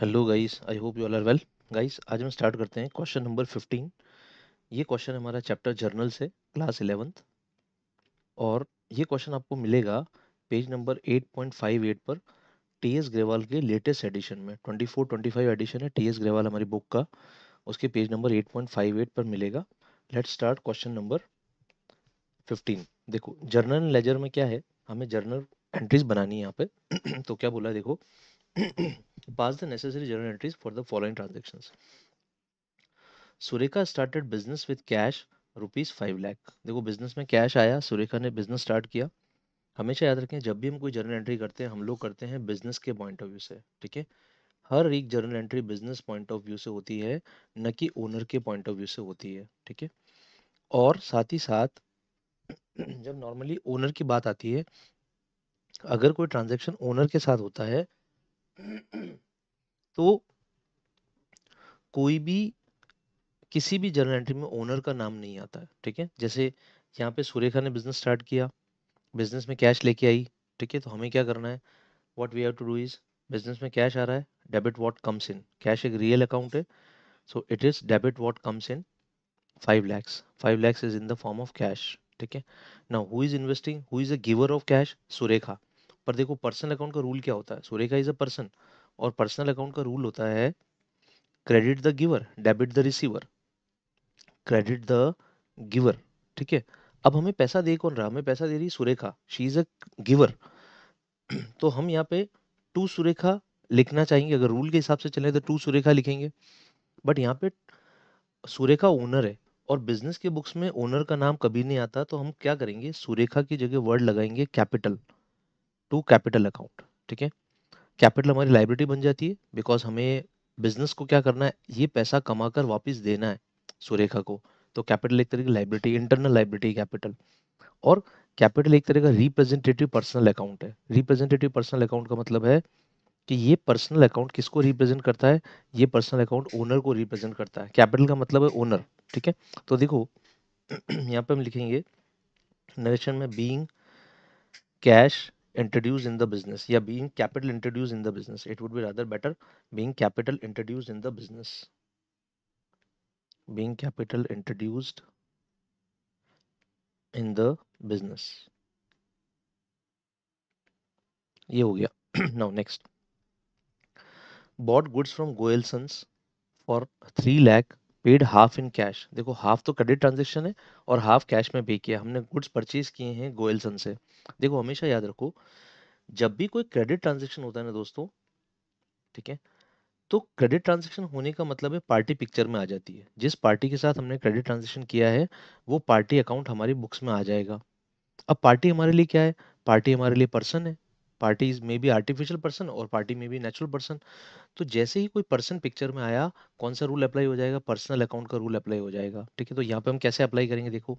Hello guys I hope you all are well guys आज हम start करते हैं क्वेश्चन नंबर फिफ्टीन ये क्वेश्चन हमारा चैप्टर जर्नल से क्लास इलेवेंथ और ये क्वेश्चन आपको मिलेगा page number eight point five eight पर टी एस ग्रेवाल के लेटेस्ट एडिशन में twenty four twenty five edition है टी एस ग्रेवाल हमारी बुक का उसके page number eight point five eight पर मिलेगा let start question number fifteen देखो जर्नल लेजर में क्या है हमें जर्नल एंट्रीज बनानी है यहाँ पे तो क्या बोला देखो pass the necessary journal entries for the following transactions. Surekha started business with cash rupees five lakh. देखो business में cash आया सुरेखा ने business start किया हमेशा याद रखें जब भी हम कोई जर्नल एंट्री करते हैं हम लोग करते हैं बिजनेस के पॉइंट ऑफ व्यू से ठीक है हर एक journal entry business point of view से होती है न कि ओनर के पॉइंट ऑफ व्यू से होती है ठीक है और साथ ही साथ जब नॉर्मली ओनर की बात आती है अगर कोई ट्रांजैक्शन ओनर के साथ होता है तो कोई भी किसी भी जर्नल एंट्री में ओनर का नाम नहीं आता है ठीक है जैसे यहाँ पे सुरेखा ने बिजनेस स्टार्ट किया बिजनेस में कैश लेके आई ठीक है तो हमें क्या करना है what we have to do is business में कैश आ रहा है debit what comes in cash एक रियल अकाउंट है so it is debit what comes in five lakhs five lakhs is in the form of cash ठीक है ना who is investing who is a giver of cash Surekha पर देखो personal account का rule क्या होता है सुरेखा इज अ पर्सन और पर्सनल अकाउंट का रूल होता है credit the giver debit the receiver credit the giver ठीक है अब हमें पैसा दे कौन रहा हमें पैसा दे रही Surekha she is a giver तो हम यहाँ पे टू सुरेखा लिखना चाहेंगे अगर रूल के हिसाब से चले तो टू सुरेखा लिखेंगे बट यहाँ पे सुरेखा ओनर है और बिजनेस के बुक्स में ओनर का नाम कभी नहीं आता तो हम क्या करेंगे सुरेखा की जगह वर्ड लगाएंगे कैपिटल टू कैपिटल अकाउंट ठीक है कैपिटल हमारी लाइब्रेटी बन जाती है बिकॉज हमें बिजनेस को क्या करना है ये पैसा कमा कर वापिस देना है सुरेखा को तो कैपिटल एक तरह की लाइब्रेटी इंटरनल लाइब्रेटी कैपिटल और कैपिटल एक तरह का रिप्रेजेंटेटिव पर्सनल अकाउंट है रिप्रेजेंटेटिव पर्सनल अकाउंट का मतलब है कि ये पर्सनल अकाउंट किसको रिप्रेजेंट करता है ये पर्सनल अकाउंट ओनर को रिप्रेजेंट करता है कैपिटल का मतलब है ओनर ठीक है तो देखो यहाँ पे हम लिखेंगे नरेशन में being cash introduced in the business yeah being capital introduced in the business it would be rather better being capital introduced in the business being capital introduced in the business Yeah, हो now next bought goods from Goelsons for 3 lakh paid half in cash देखो half तो credit transaction है और half cash में पे किया हमने goods purchase किए हैं गोयलसन से देखो हमेशा याद रखो जब भी कोई क्रेडिट ट्रांजेक्शन होता है ना दोस्तों ठीक है तो क्रेडिट ट्रांजेक्शन होने का मतलब है पार्टी पिक्चर में आ जाती है जिस पार्टी के साथ हमने क्रेडिट ट्रांजेक्शन किया है वो पार्टी अकाउंट हमारी बुक्स में आ जाएगा अब पार्टी हमारे लिए क्या है पार्टी हमारे लिए पर्सन है पार्टीज में भी आर्टिफिशियल पर्सन और पार्टी में भी नेचुरल पर्सन तो जैसे ही कोई पर्सन पिक्चर में आया कौन सा रूल अप्लाई हो जाएगा पर्सनल अकाउंट का रूल अप्लाई हो जाएगा ठीक है तो यहाँ पे हम कैसे अप्लाई करेंगे देखो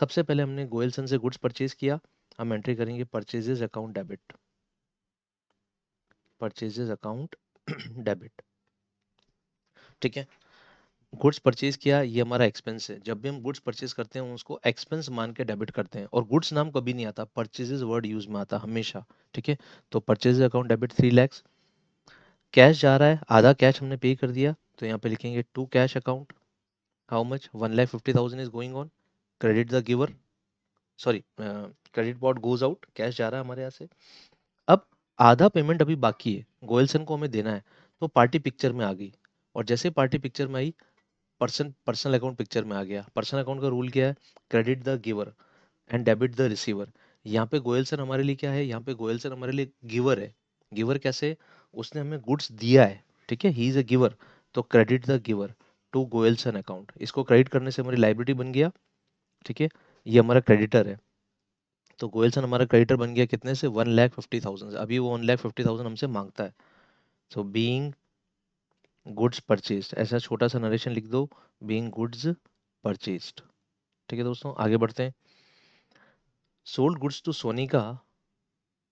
सबसे पहले हमने गोयलसन से गुड्स परचेज किया हम एंट्री करेंगे purchases account debit purchases account debit ठीक है गुड्स परचेज किया ये हमारा एक्सपेंस है जब भी हम गुड्स परचेज करते हैं उसको एक्सपेंस मान के डेबिट करते हैं और गुड्स नाम कभी नहीं आता परचेजेज वर्ड यूज में आता हमेशा ठीक है तो purchase account debit three lakhs cash जा रहा है आधा कैश हमने पे कर दिया तो यहाँ पे लिखेंगे to cash account how much one lakh fifty thousand is going on credit the giver sorry credit what goes out cash जा रहा है हमारे यहाँ से अब आधा पेमेंट अभी बाकी है गोयलसन को हमें देना है तो पार्टी पिक्चर में आ गई और जैसे पार्टी पिक्चर में आई पर्सन पर्सनल अकाउंट पिक्चर में आ गया पर्सनल अकाउंट का रूल क्या है credit the giver and debit the receiver यहाँ पे गोयल सर हमारे लिए क्या है यहाँ पे गोयल सर हमारे लिए गिवर है गिवर कैसे उसने हमें गुड्स दिया है ठीक है ही इज़ अ गिवर तो credit the giver to Goelsons account इसको क्रेडिट करने से हमारी लाइब्रेरी बन गया ठीक है ये हमारा क्रेडिटर है तो गोयलसन हमारा क्रेडिटर बन गया कितने से वन लैख फिफ्टी थाउजेंड अभी वो वन लैख फिफ्टी थाउजेंड हमसे मांगता है सो बींग गुड्स परचेस्ड ऐसा छोटा सा नरेशन लिख दो बींग गुड्स परचेस्ड ठीक है दोस्तों आगे बढ़ते हैं सोल्ड गुड्स टू सोनी का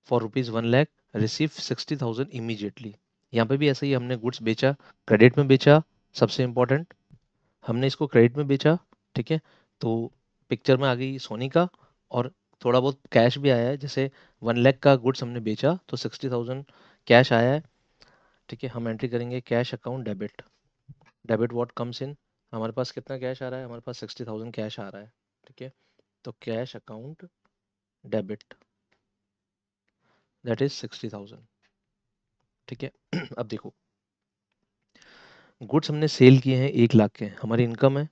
for rupees one lakh receive sixty thousand immediately यहाँ पे भी ऐसा ही हमने गुड्स बेचा क्रेडिट में बेचा सबसे इम्पोर्टेंट हमने इसको क्रेडिट में बेचा ठीक है तो पिक्चर में आ गई सोनी का और थोड़ा बहुत कैश भी आया है जैसे वन लैख का गुड्स हमने बेचा तो सिक्सटी थाउजेंड कैश आया है ठीक है हम एंट्री करेंगे cash account debit debit what comes in हमारे पास कितना कैश आ रहा है हमारे पास सिक्सटी थाउजेंड कैश आ रहा है ठीक है तो cash account debit that is sixty thousand ठीक है अब देखो गुड्स हमने सेल किए हैं एक लाख के हमारी इनकम है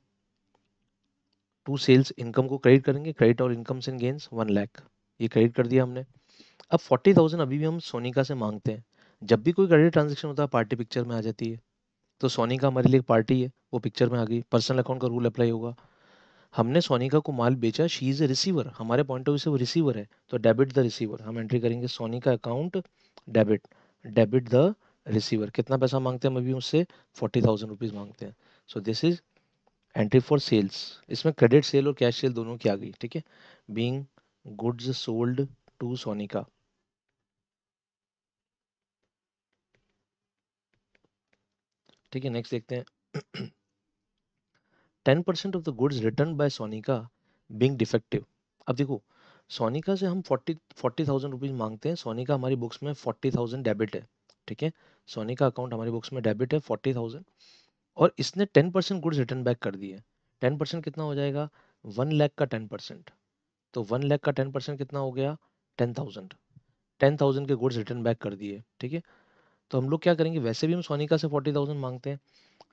टू सेल्स इनकम को क्रेडिट करेंगे क्रेडिट और income and gains one lakh ये क्रेडिट कर दिया हमने अब फोर्टी थाउजेंड अभी भी हम सोनिका से मांगते हैं जब भी कोई क्रेडिट ट्रांजेक्शन होता है पार्टी पिक्चर में आ जाती है तो सोनिका हमारे लिए पार्टी है वो पिक्चर में आ गई पर्सनल अकाउंट का रूल अप्लाई होगा हमने सोनिका को माल बेचा शी इज़ ए रिसीवर हमारे पॉइंट ऑफ व्यू से वो रिसीवर है तो डेबिट द रिसीवर हम एंट्री करेंगे Sonika account debit debit the receiver कितना पैसा मांगते हैं हम अभी उससे फोर्टी थाउजेंड रुपीज़ मांगते हैं so this is entry for sales इसमें क्रेडिट सेल और कैश सेल दोनों की आ गई ठीक है being goods sold to Sonika ठीक है नेक्स्ट देखते हैं ten percent of the goods return by Sonika being defective अब देखो सोनिका से हम फोर्टी फोर्टी थाउजेंड रुपीज़ मांगते हैं सोनिका हमारी बुक्स में फोर्टी थाउजेंड डेबिट है ठीक है सोनिका अकाउंट हमारी बुक्स में डेबिट है फोर्टी थाउजेंड और इसने ten percent goods return back कर दिए टेन परसेंट कितना हो जाएगा वन लैख का टेन परसेंट तो वन लैख का टेन परसेंट कितना हो गया टेन थाउजेंड टेन थाउजेंड के गुड्स रिटर्न बैक कर दिए ठीक है तो हम लोग क्या करेंगे वैसे भी हम सोनिका से फोर्टी थाउजेंड मांगते हैं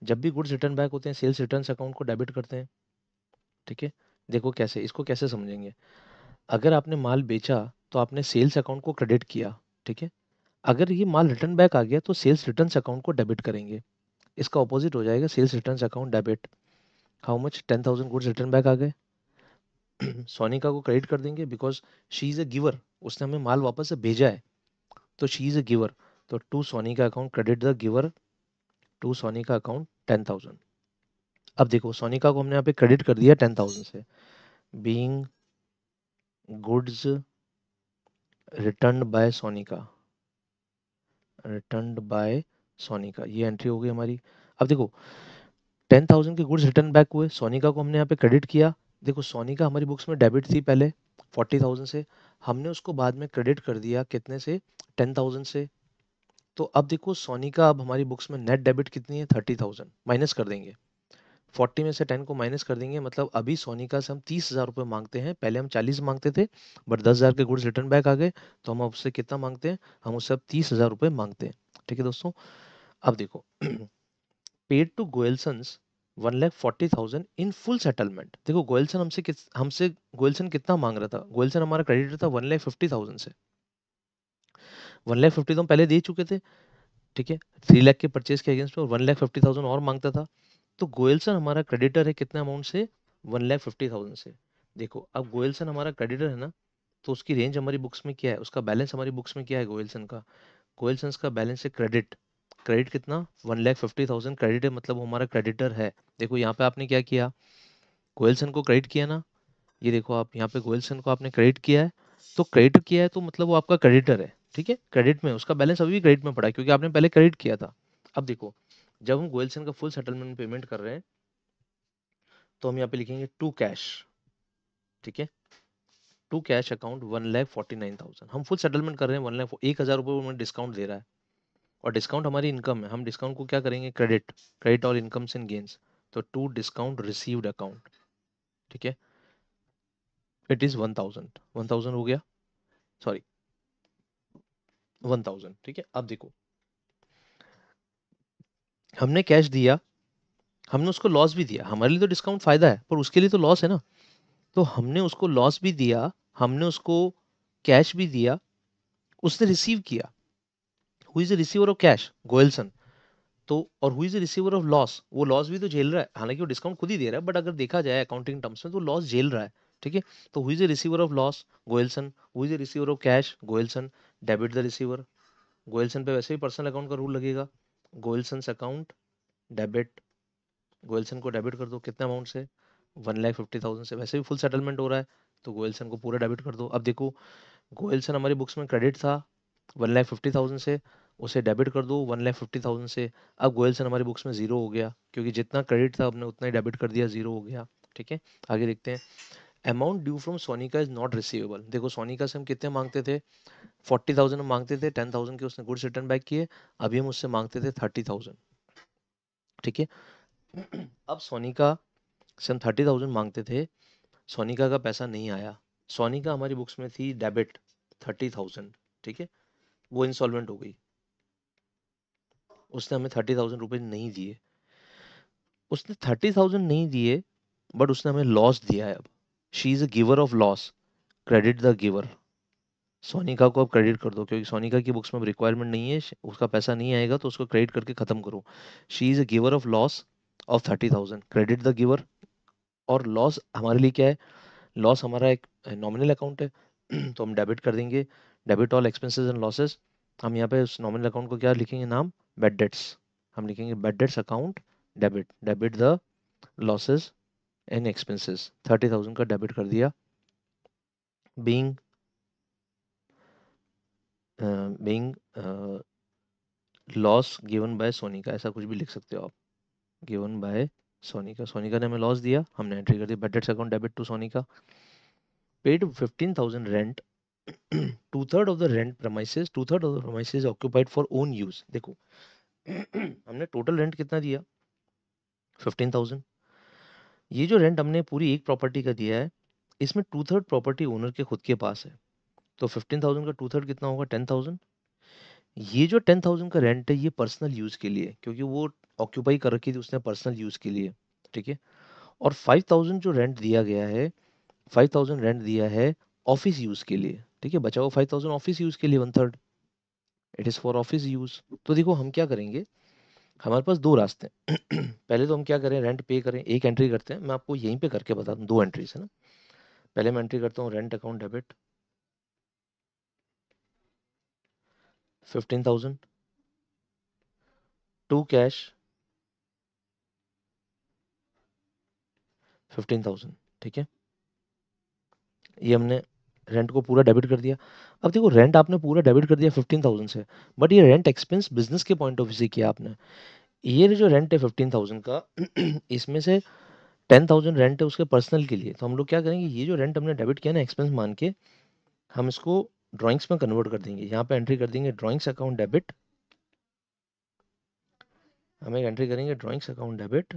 जब भी गुड्स रिटर्न बैक होते हैं सेल्स रिटर्न अकाउंट को डेबिट करते हैं ठीक है देखो कैसे इसको कैसे समझेंगे अगर आपने माल बेचा तो आपने सेल्स अकाउंट को क्रेडिट किया ठीक है अगर ये माल रिटर्न बैक आ गया तो सेल्स रिटर्न अकाउंट को डेबिट करेंगे इसका ऑपोजिट हो जाएगा sales return account debit how much ten thousand goods return back आ गए सोनिका को क्रेडिट कर देंगे because she is a giver उसने हमें माल वापस से भेजा है तो शी इज़ अ गिवर तो टू सोनी का account credit the giver to Soni का अकाउंट टेन थाउजेंड अब देखो सोनिका को हमने यहाँ पे क्रेडिट कर दिया टेन थाउजेंड से being goods return by Sonika return by Sonika ये एंट्री हो गई हमारी अब देखो टेन थाउजेंड के गुड्स रिटर्न बैक हुए सोनिका को हमने यहाँ पे क्रेडिट किया देखो सोनिका हमारी बुक्स में डेबिट थी पहले फोर्टी थाउजेंड से हमने उसको बाद में क्रेडिट कर दिया कितने से टेन थाउजेंड से तो अब देखो सोनी का अब हमारी बुक्स में नेट डेबिट कितनी है थर्टी थाउजेंड माइनस कर देंगे फोर्टी में से टेन को माइनस कर देंगे मतलब अभी सोनी का से हम तीस हज़ार रुपये मांगते हैं पहले हम चालीस मांगते थे बट दस हज़ार के गुड्स रिटर्न बैक आ गए तो हम उससे कितना मांगते हैं हम उससे अब तीस हज़ार रुपये मांगते हैं ठीक है दोस्तों अब देखो paid to Goyalsons one lakh forty thousand in full settlement देखो गोयलसन हमसे किस हमसे गोयलसन कितना मांग रहा था गोयलसन हमारा क्रेडिटर था वन लैख फिफ्टी थाउजेंड से वन लाख फिफ्टी थाउजेंड पहले दे चुके थे ठीक है थ्री लाख के परचेज के अगेंस्ट में वन लाख फिफ्टी थाउजेंड और मांगता था तो गोयलसन हमारा क्रेडिटर है कितने अमाउंट से वन लाख फिफ्टी थाउजेंड से देखो अब गोयलसन हमारा क्रेडिटर है ना तो उसकी रेंज हमारी बुक्स में क्या है उसका बैलेंस हमारी बुक्स में क्या है गोयलसन का गोयलसन का बैलेंस है क्रेडिट क्रेडिट कितना one lakh fifty thousand credit है मतलब वो हमारा क्रेडिटर है देखो यहाँ पे आपने क्या किया गोयलसन को क्रेडिट किया ना ये देखो आप यहाँ पे गोयलसन को आपने क्रेडिट किया है तो क्रेडिट किया है तो मतलब वो आपका क्रेडिटर है ठीक है क्रेडिट में उसका बैलेंस अभी भी क्रेडिट में पड़ा क्योंकि आपने पहले क्रेडिट किया था अब देखो जब हम गोयलसन का फुल सेटलमेंट पेमेंट कर रहे हैं तो हम यहाँ पे लिखेंगे टू कैश ठीक है to cash account one lakh forty nine thousand हम फुल सेटलमेंट कर रहे हैं वन लैख एक हज़ार रुपये उन्हें डिस्काउंट दे रहा है और डिस्काउंट हमारी इनकम है हम डिस्काउंट को क्या करेंगे क्रेडिट क्रेडिट और इनकम एंड गेंस तो टू डिस्काउंट रिसीव्ड अकाउंट ठीक है it is one thousand one thousand हो गया सॉरी वन थाउजेंड ठीक है अब देखो हमने कैश दिया हमने उसको लॉस भी दिया हमारे लिए तो डिस्काउंट फायदा है पर उसके लिए तो लॉस है ना तो हमने उसको लॉस भी दिया हमने उसको कैश भी दिया उसने रिसीव किया who is the receiver of cash Goyalson तो और who is the receiver of loss वो लॉस भी तो झेल रहा है हालांकि वो डिस्काउंट खुद ही दे रहा है बट अगर देखा जाए अकाउंटिंग टर्म्स में तो लॉस झेल रहा है ठीक है तो who is the receiver of loss Goyalson who is the receiver of cash Goyalson debit the receiver Goyalson पे वैसे भी पर्सनल अकाउंट का रूल लगेगा गोयलसन अकाउंट डेबिट गोयलसन को डेबिट कर दो कितने अमाउंट से वन लाख फिफ्टी थाउजेंड से वैसे भी फुल सेटलमेंट हो रहा है तो गोयलसन को पूरा डेबिट कर दो अब देखो गोयलसन हमारी बुक्स में क्रेडिट था वन लाख फिफ्टी थाउजेंड से उसे डेबिट कर दो वन लाख फिफ्टी थाउजेंड से अब गोयलसन हमारी बुक्स में ज़ीरो हो गया क्योंकि जितना क्रेडिट था हमने उतना ही डेबिट कर दिया ज़ीरो हो गया ठीक है आगे देखते हैं amount due from Sonika is not receivable देखो सोनिका से हम कितने मांगते थे फोर्टी थाउजेंड मांगते थे टेन थाउजेंड के उसने गुड्स रिटर्न बैक किए अभी हम उससे मांगते थे थर्टी थाउजेंड ठीक है अब सोनिका से हम थर्टी थाउजेंड मांगते थे सोनिका का पैसा नहीं आया सोनिका हमारी बुक्स में थी डेबिट थर्टी थाउजेंड ठीक है वो इंस्टॉलमेंट हो गई उसने हमें थर्टी थाउजेंड रुपीज नहीं दिए उसने थर्टी थाउजेंड नहीं दिए बट उसने हमें लॉस दिया है अब she is a giver of loss credit the giver Sonika को आप क्रेडिट कर दो क्योंकि सोनिका की बुक्स में अब रिक्वायरमेंट नहीं है उसका पैसा नहीं आएगा तो उसको क्रेडिट करके ख़त्म करो she is a giver of loss of thirty thousand credit the giver और लॉस हमारे लिए क्या है लॉस हमारा एक नॉमिनल अकाउंट है तो हम डेबिट कर देंगे debit all expenses and losses हम यहाँ पे उस नॉमिनल अकाउंट को क्या लिखेंगे नाम बेड डेट्स हम लिखेंगे bad debts account debit debit the losses in expenses thirty thousand का डेबिट कर दिया being being loss given by Soni का ऐसा कुछ भी लिख सकते हो आप गिवन बाय सोनी का सोनी का ने हमें लॉस दिया हमने एंट्री कर दी bad debts account debit to Soni का paid fifteen thousand rent to third of the rent premises to third of the premises occupied for own use देखो हमने टोटल रेंट कितना दिया फिफ्टीन थाउजेंड ये जो रेंट हमने पूरी एक प्रॉपर्टी का दिया है इसमें टू थर्ड प्रॉपर्टी ओनर के खुद के पास है तो फिफ्टीन थाउजेंड का टू थर्ड कितना होगा टेन थाउजेंड ये जो टेन थाउजेंड का रेंट है ये पर्सनल यूज़ के लिए क्योंकि वो ऑक्यूपाई कर रखी थी उसने पर्सनल यूज़ के लिए ठीक है और फाइव थाउजेंड जो रेंट दिया गया है फाइव थाउजेंड रेंट दिया है ऑफिस यूज़ के लिए ठीक है बचाओ फाइव थाउजेंड ऑफिस यूज़ के लिए one third it is for office use तो देखो हम क्या करेंगे हमारे पास दो रास्ते हैं पहले तो हम क्या करें रेंट पे करें एक एंट्री करते हैं मैं आपको यहीं पे करके बता दूँ दो एंट्री है ना पहले मैं एंट्री करता हूँ rent account debit fifteen thousand to cash fifteen thousand ठीक है ये हमने रेंट को पूरा डेबिट कर दिया अब देखो रेंट आपने पूरा डेबिट कर दिया फिफ्टीन थाउजेंड से बट ये रेंट एक्सपेंस बिजनेस के पॉइंट ऑफ व्यू से किया आपने ये जो रेंट है फिफ्टीन थाउजेंड का इसमें से टेन थाउजेंड रेंट है उसके पर्सनल के लिए तो हम लोग क्या करेंगे ये जो रेंट हमने डेबिट किया ना एक्सपेंस मान के हम इसको ड्राइंग्स में कन्वर्ट कर देंगे यहाँ पे एंट्री कर देंगे ड्राइंग्स अकाउंट डेबिट हम एक एंट्री करेंगे drawings account debit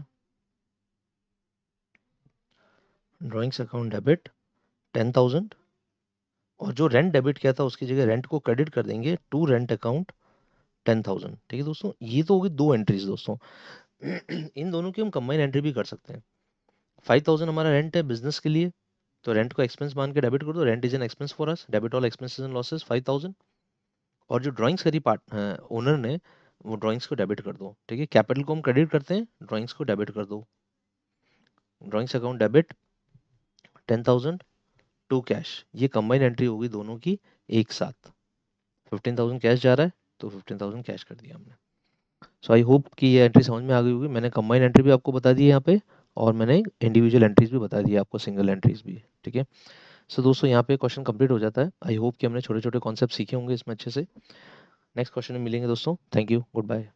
drawings account debit ten thousand और जो रेंट डेबिट किया था उसकी जगह रेंट को क्रेडिट कर देंगे to rent account ten thousand ठीक है दोस्तों ये तो होगी दो एंट्रीज दोस्तों इन दोनों की हम कंबाइन एंट्री भी कर सकते हैं फाइव थाउजेंड हमारा रेंट है बिजनेस के लिए तो रेंट को एक्सपेंस मान के डेबिट कर दो rent is an expense for us debit all expenses and losses five thousand और जो ड्राइंग्स करी पार्ट ओनर ने वो ड्राइंग्स को डेबिट कर दो ठीक है कैपिटल को हम क्रेडिट करते हैं ड्राइंग्स को डेबिट कर दो drawings account debit ten thousand to cash ये कंबाइन एंट्री होगी दोनों की एक साथ फिफ्टीन थाउजेंड कैश जा रहा है तो फिफ्टीन थाउजेंड कैश कर दिया हमने सो आई होप कि ये एंट्री समझ में आ गई होगी मैंने कंबाइन एंट्री भी आपको बता दी है यहाँ पे और मैंने इंडिविजुअल एंट्रीज भी बता दी है आपको सिंगल एंट्रीज भी ठीक है सो दोस्तों यहाँ पे क्वेश्चन कंप्लीट हो जाता है आई होप कि हमने छोटे छोटे कॉन्सेप्ट सीखे होंगे इसमें अच्छे से नेक्स्ट क्वेश्चन में मिलेंगे दोस्तों थैंक यू गुड बाय